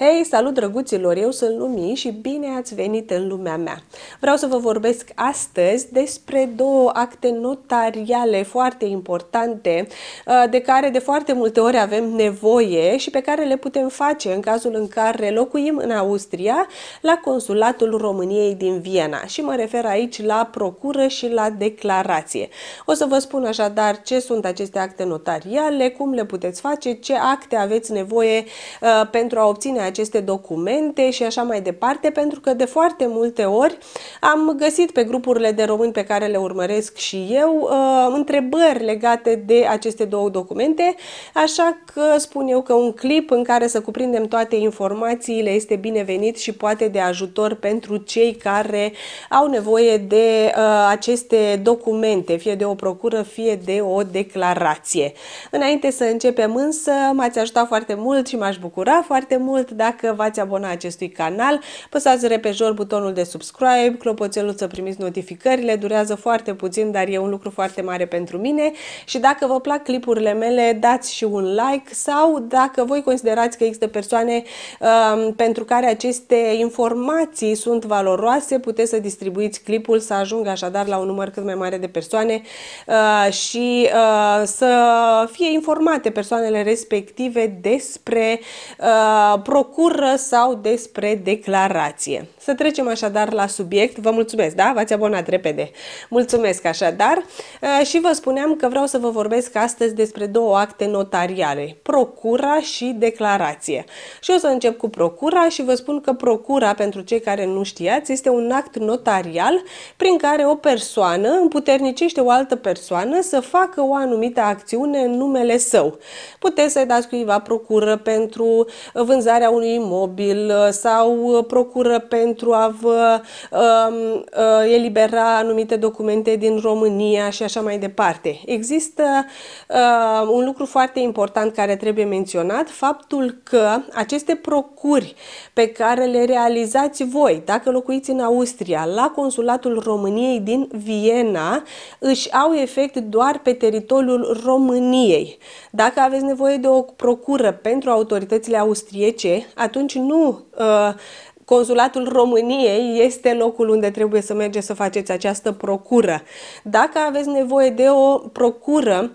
Hei, salut drăguților! Eu sunt Lumi și bine ați venit în lumea mea! Vreau să vă vorbesc astăzi despre două acte notariale foarte importante uh, de care de foarte multe ori avem nevoie și pe care le putem face în cazul în care locuim în Austria la Consulatul României din Viena și mă refer aici la procură și la declarație. O să vă spun așadar ce sunt aceste acte notariale, cum le puteți face, ce acte aveți nevoie uh, pentru a obține aceste documente și așa mai departe, pentru că de foarte multe ori am găsit pe grupurile de români pe care le urmăresc și eu uh, întrebări legate de aceste două documente, așa că spun eu că un clip în care să cuprindem toate informațiile este binevenit și poate de ajutor pentru cei care au nevoie de uh, aceste documente, fie de o procură, fie de o declarație. Înainte să începem însă, m-ați ajutat foarte mult și m-aș bucura foarte mult dacă v-ați abonat acestui canal, păsați repejor butonul de subscribe, clopoțelul să primiți notificările, durează foarte puțin, dar e un lucru foarte mare pentru mine și dacă vă plac clipurile mele, dați și un like sau dacă voi considerați că există persoane um, pentru care aceste informații sunt valoroase, puteți să distribuiți clipul să ajungă așadar la un număr cât mai mare de persoane uh, și uh, să fie informate persoanele respective despre uh, procură sau despre declarație. Să trecem așadar la subiect. Vă mulțumesc, da? V-ați abonat repede. Mulțumesc așadar și vă spuneam că vreau să vă vorbesc astăzi despre două acte notariale, procura și declarație. Și o să încep cu procura și vă spun că procura, pentru cei care nu știați, este un act notarial prin care o persoană împuternicește o altă persoană să facă o anumită acțiune în numele său. Puteți să-i dați cuiva procură pentru vânzarea un imobil uh, sau uh, procură pentru a vă um, uh, elibera anumite documente din România și așa mai departe. Există uh, un lucru foarte important care trebuie menționat, faptul că aceste procuri pe care le realizați voi, dacă locuiți în Austria, la Consulatul României din Viena, își au efect doar pe teritoriul României. Dacă aveți nevoie de o procură pentru autoritățile austriece, atunci nu uh, Consulatul României este locul unde trebuie să mergeți să faceți această procură. Dacă aveți nevoie de o procură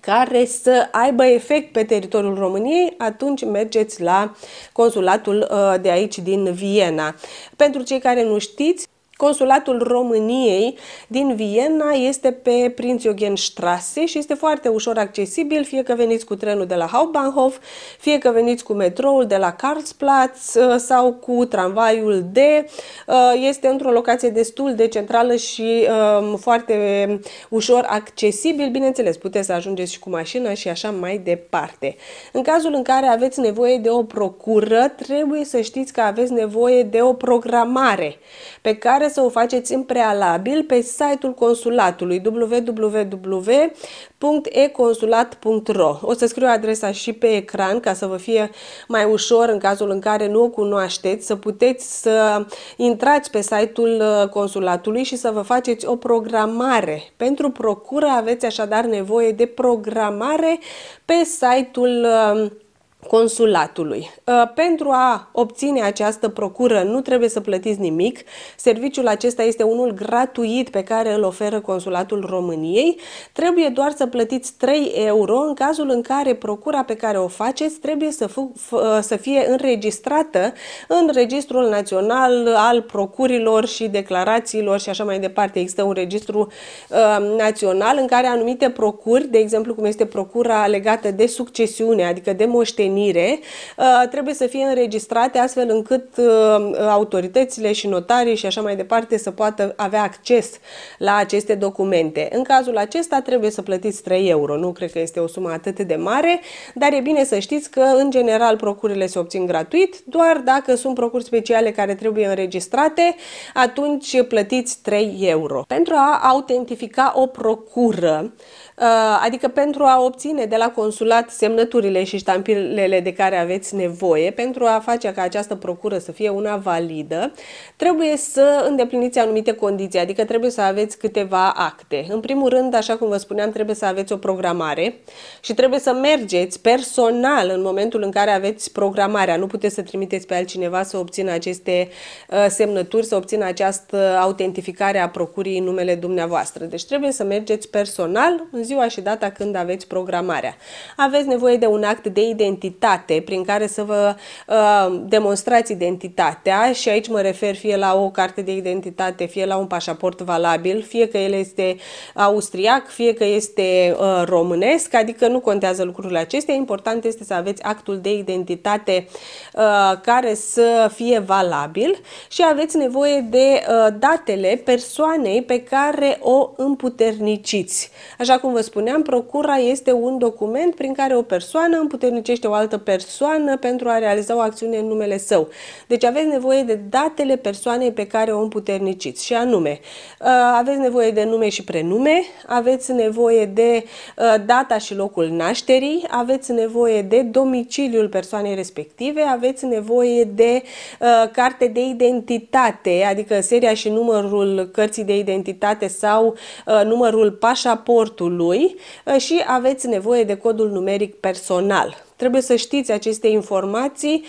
care să aibă efect pe teritoriul României, atunci mergeți la consulatul uh, de aici din Viena. Pentru cei care nu știți, Consulatul României din Viena este pe Prinț Eugen Strasse și este foarte ușor accesibil, fie că veniți cu trenul de la Hauptbahnhof, fie că veniți cu metroul de la Karlsplatz uh, sau cu tramvaiul D. Uh, este într-o locație destul de centrală și um, foarte ușor accesibil. Bineînțeles, puteți să ajungeți și cu mașina și așa mai departe. În cazul în care aveți nevoie de o procură, trebuie să știți că aveți nevoie de o programare pe care să o faceți în prealabil pe site-ul consulatului www.econsulat.ro O să scriu adresa și pe ecran ca să vă fie mai ușor în cazul în care nu o cunoașteți, să puteți să intrați pe site-ul uh, consulatului și să vă faceți o programare. Pentru procură aveți așadar nevoie de programare pe site-ul uh, consulatului. Uh, pentru a obține această procură nu trebuie să plătiți nimic. Serviciul acesta este unul gratuit pe care îl oferă consulatul României. Trebuie doar să plătiți 3 euro în cazul în care procura pe care o faceți trebuie să, uh, să fie înregistrată în Registrul Național al Procurilor și Declarațiilor și așa mai departe. Există un registru uh, național în care anumite procuri, de exemplu cum este procura legată de succesiune, adică de moștenire, moștenire uh, trebuie să fie înregistrate astfel încât uh, autoritățile și notarii și așa mai departe să poată avea acces la aceste documente. În cazul acesta trebuie să plătiți 3 euro, nu cred că este o sumă atât de mare, dar e bine să știți că în general procurile se obțin gratuit, doar dacă sunt procuri speciale care trebuie înregistrate, atunci plătiți 3 euro. Pentru a autentifica o procură, Uh, adică pentru a obține de la consulat semnăturile și ștampilele de care aveți nevoie, pentru a face ca această procură să fie una validă, trebuie să îndepliniți anumite condiții, adică trebuie să aveți câteva acte. În primul rând, așa cum vă spuneam, trebuie să aveți o programare și trebuie să mergeți personal în momentul în care aveți programarea. Nu puteți să trimiteți pe altcineva să obțină aceste uh, semnături, să obțină această autentificare a procurii în numele dumneavoastră. Deci trebuie să mergeți personal în ziua și data când aveți programarea. Aveți nevoie de un act de identitate prin care să vă uh, demonstrați identitatea și aici mă refer fie la o carte de identitate, fie la un pașaport valabil, fie că el este austriac, fie că este uh, românesc, adică nu contează lucrurile acestea, important este să aveți actul de identitate uh, care să fie valabil și aveți nevoie de uh, datele persoanei pe care o împuterniciți. Așa cum cum vă spuneam, procura este un document prin care o persoană împuternicește o altă persoană pentru a realiza o acțiune în numele său. Deci aveți nevoie de datele persoanei pe care o împuterniciți și anume, uh, aveți nevoie de nume și prenume, aveți nevoie de uh, data și locul nașterii, aveți nevoie de domiciliul persoanei respective, aveți nevoie de uh, carte de identitate, adică seria și numărul cărții de identitate sau numărul pașaportului lui uh, și aveți nevoie de codul numeric personal. Trebuie să știți aceste informații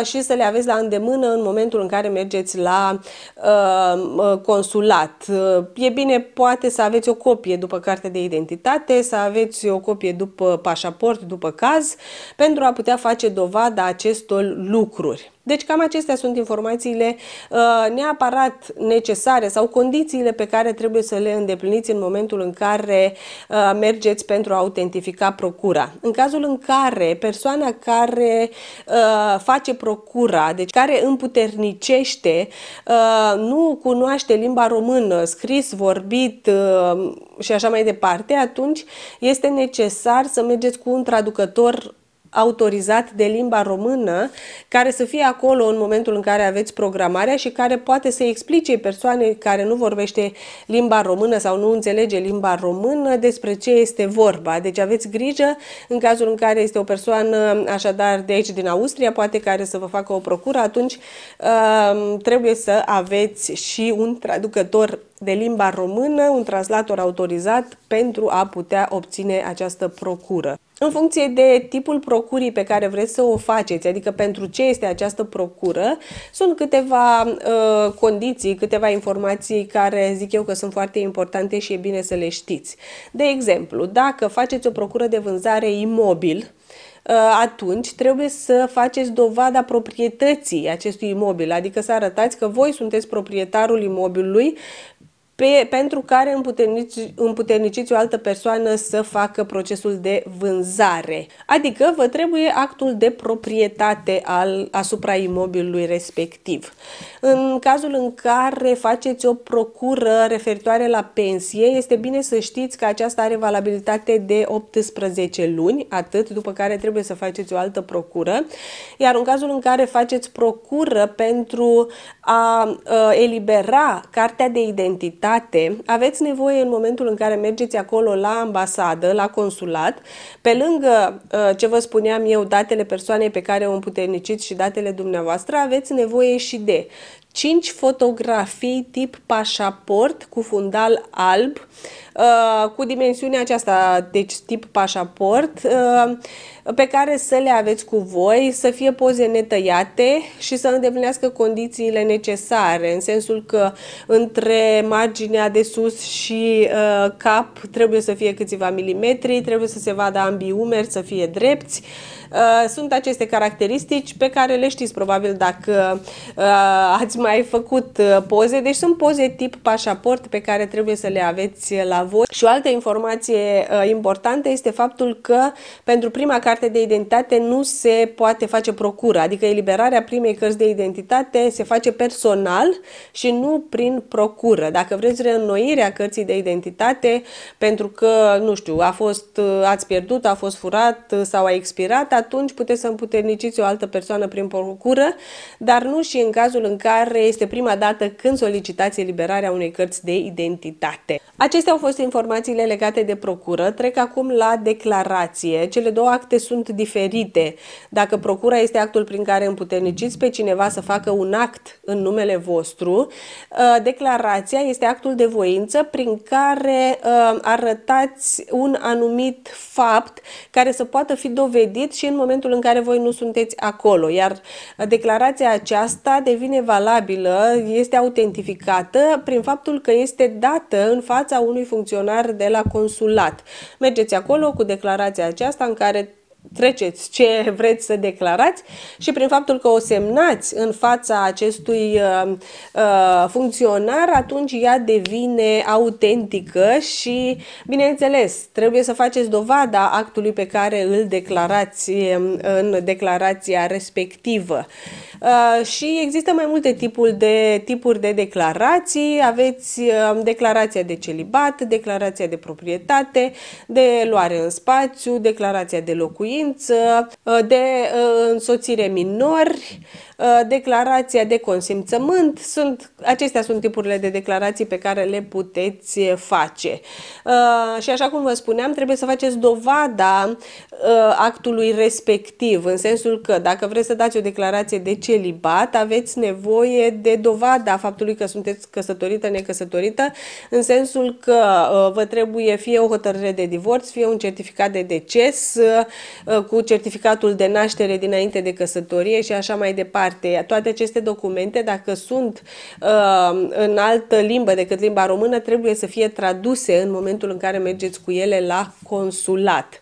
uh, și să le aveți la îndemână în momentul în care mergeți la uh, uh consulat. Uh, e bine, poate să aveți o copie după carte de identitate, să aveți o copie după pașaport, după caz, pentru a putea face dovada acestor lucruri. Deci cam acestea sunt informațiile uh, neapărat necesare sau condițiile pe care trebuie să le îndepliniți în momentul în care uh, mergeți pentru a autentifica procura. În cazul în care persoana care uh, face procura, deci care împuternicește, uh, nu cunoaște limba română, scris, vorbit uh, și așa mai departe, atunci este necesar să mergeți cu un traducător autorizat de limba română care să fie acolo în momentul în care aveți programarea și care poate să explice persoane care nu vorbește limba română sau nu înțelege limba română despre ce este vorba. Deci aveți grijă în cazul în care este o persoană așadar de aici din Austria, poate care să vă facă o procură, atunci uh, trebuie să aveți și un traducător de limba română, un translator autorizat pentru a putea obține această procură în funcție de tipul procurii pe care vreți să o faceți, adică pentru ce este această procură, sunt câteva uh, condiții, câteva informații care zic eu că sunt foarte importante și e bine să le știți. De exemplu, dacă faceți o procură de vânzare imobil, uh, atunci trebuie să faceți dovada proprietății acestui imobil, adică să arătați că voi sunteți proprietarul imobilului pe, pentru care împuternici, împuterniciți o altă persoană să facă procesul de vânzare. Adică vă trebuie actul de proprietate al, asupra imobilului respectiv. În cazul în care faceți o procură referitoare la pensie, este bine să știți că aceasta are valabilitate de 18 luni, atât, după care trebuie să faceți o altă procură. Iar în cazul în care faceți procură pentru a, a uh, elibera cartea de identitate, identitate aveți nevoie în momentul în care mergeți acolo la ambasadă, la consulat, pe lângă uh, ce vă spuneam eu, datele persoanei pe care o împuterniciți și datele dumneavoastră, aveți nevoie și de 5 fotografii tip pașaport cu fundal alb, uh, cu dimensiunea aceasta, deci tip pașaport, uh, pe care să le aveți cu voi, să fie poze netăiate și să îndeplinească condițiile necesare, în sensul că între marginea de sus și uh, cap trebuie să fie câțiva milimetri, trebuie să se vadă ambii umeri, să fie drepți. Sunt aceste caracteristici pe care le știți probabil dacă ați mai făcut uh, poze, deci sunt poze tip pașaport pe care trebuie să le aveți uh, la voi. Și o altă informație uh, importantă este faptul că pentru prima carte de identitate nu se poate face procură, adică eliberarea primei cărți de identitate se face personal și nu prin procură. Dacă vreți reînnoirea cărții de identitate pentru că, nu știu, a fost, ați pierdut, a fost furat sau a expirat, atunci puteți să împuterniciți o altă persoană prin procură, dar nu și în cazul în care care este prima dată când solicitați eliberarea unei cărți de identitate. Acestea au fost informațiile legate de procură. Trec acum la declarație. Cele două acte sunt diferite. Dacă procura este actul prin care împuterniciți pe cineva să facă un act în numele vostru, ă, declarația este actul de voință prin care ă, arătați un anumit fapt care să poată fi dovedit și în momentul în care voi nu sunteți acolo. Iar declarația aceasta devine valabilă valabilă este autentificată prin faptul că este dată în fața unui funcționar de la consulat. Mergeți acolo cu declarația aceasta în care treceți ce vreți să declarați și prin faptul că o semnați în fața acestui uh, uh, funcționar, atunci ea devine autentică și, bineînțeles, trebuie să faceți dovada actului pe care îl declarați um, în declarația respectivă. Uh, și există mai multe tipuri de, tipuri de declarații. Aveți uh, declarația de celibat, declarația de proprietate, de luare în spațiu, declarația de locuit, locuință, uh, de uh, însoțire minori, Uh, declarația de consimțământ, sunt, acestea sunt tipurile de declarații pe care le puteți uh, face. Uh, și așa cum vă spuneam, trebuie să faceți dovada actului respectiv, în sensul că dacă vreți să dați o declarație de celibat, aveți nevoie de dovada faptului că sunteți căsătorită, necăsătorită, în sensul că vă trebuie fie o hotărâre de divorț, fie un certificat de deces cu certificatul de naștere dinainte de căsătorie și așa mai departe carte, toate aceste documente, dacă sunt uh, în altă limbă decât limba română, trebuie să fie traduse în momentul în care mergeți cu ele la consulat.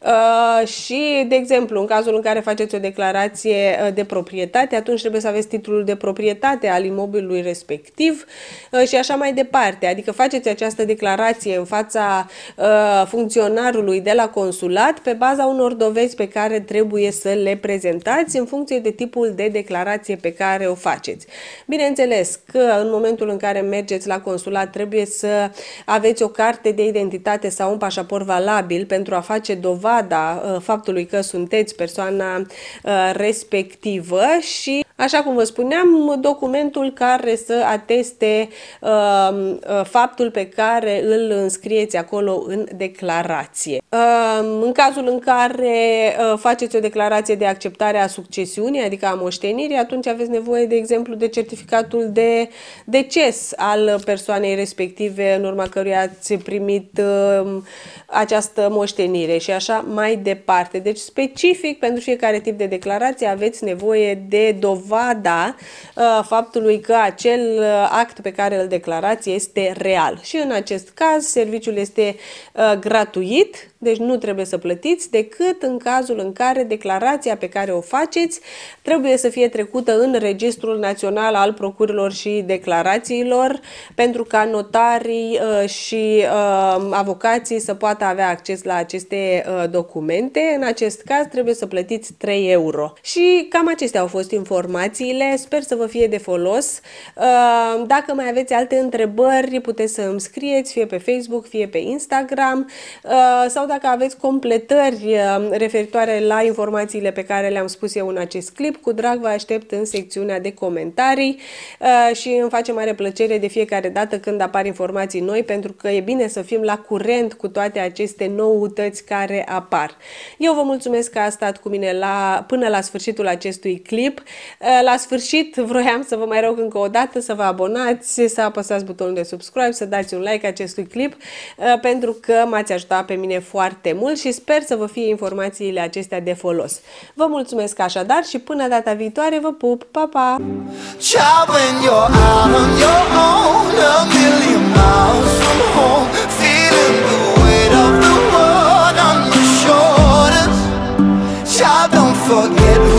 Uh, și, de exemplu, în cazul în care faceți o declarație uh, de proprietate, atunci trebuie să aveți titlul de proprietate al imobilului respectiv uh, și așa mai departe. Adică faceți această declarație în fața funcționarului de la consulat pe baza unor dovezi pe care trebuie să le prezentați în funcție de tipul de declarație pe care o faceți. Bineînțeles că în momentul în care mergeți la consulat trebuie să aveți o carte de identitate sau un pașaport valabil pentru a face face dovada uh, faptului că sunteți persoana uh, respectivă și așa cum vă spuneam, documentul care să ateste uh, uh, faptul pe care îl înscrieți acolo în declarație. Uh, în cazul în care uh, faceți o declarație de acceptare a succesiunii, adică a moștenirii, atunci aveți nevoie, de exemplu, de certificatul de deces al persoanei respective în urma căruia ați primit uh, această moștenire și așa mai departe. Deci, specific pentru fiecare tip de declarație aveți nevoie de dovadă dovada uh, faptului că acel uh, act pe care îl declarați este real. Și în acest caz, serviciul este uh, gratuit, deci nu trebuie să plătiți decât în cazul în care declarația pe care o faceți trebuie să fie trecută în Registrul Național al Procurilor și Declarațiilor pentru ca notarii uh, și uh, avocații să poată avea acces la aceste uh, documente. În acest caz trebuie să plătiți 3 euro. Și cam acestea au fost informațiile. Sper să vă fie de folos. Dacă mai aveți alte întrebări, puteți să îmi scrieți fie pe Facebook, fie pe Instagram sau dacă aveți completări uh, referitoare la informațiile pe care le-am spus eu în acest clip. Cu drag vă aștept în secțiunea de comentarii uh, și îmi face mare plăcere de fiecare dată când apar informații noi, pentru că e bine să fim la curent cu toate aceste noutăți care apar. Eu vă mulțumesc că a stat cu mine la, până la sfârșitul acestui clip. Uh, la sfârșit vroiam să vă mai rog încă o dată să vă abonați, să apăsați butonul de subscribe, să dați un like acestui clip, pentru că m-ați ajutat pe mine foarte foarte mult și sper să vă fie informațiile acestea de folos. Vă mulțumesc așadar și până data viitoare vă pup, pa, pa! Forget me.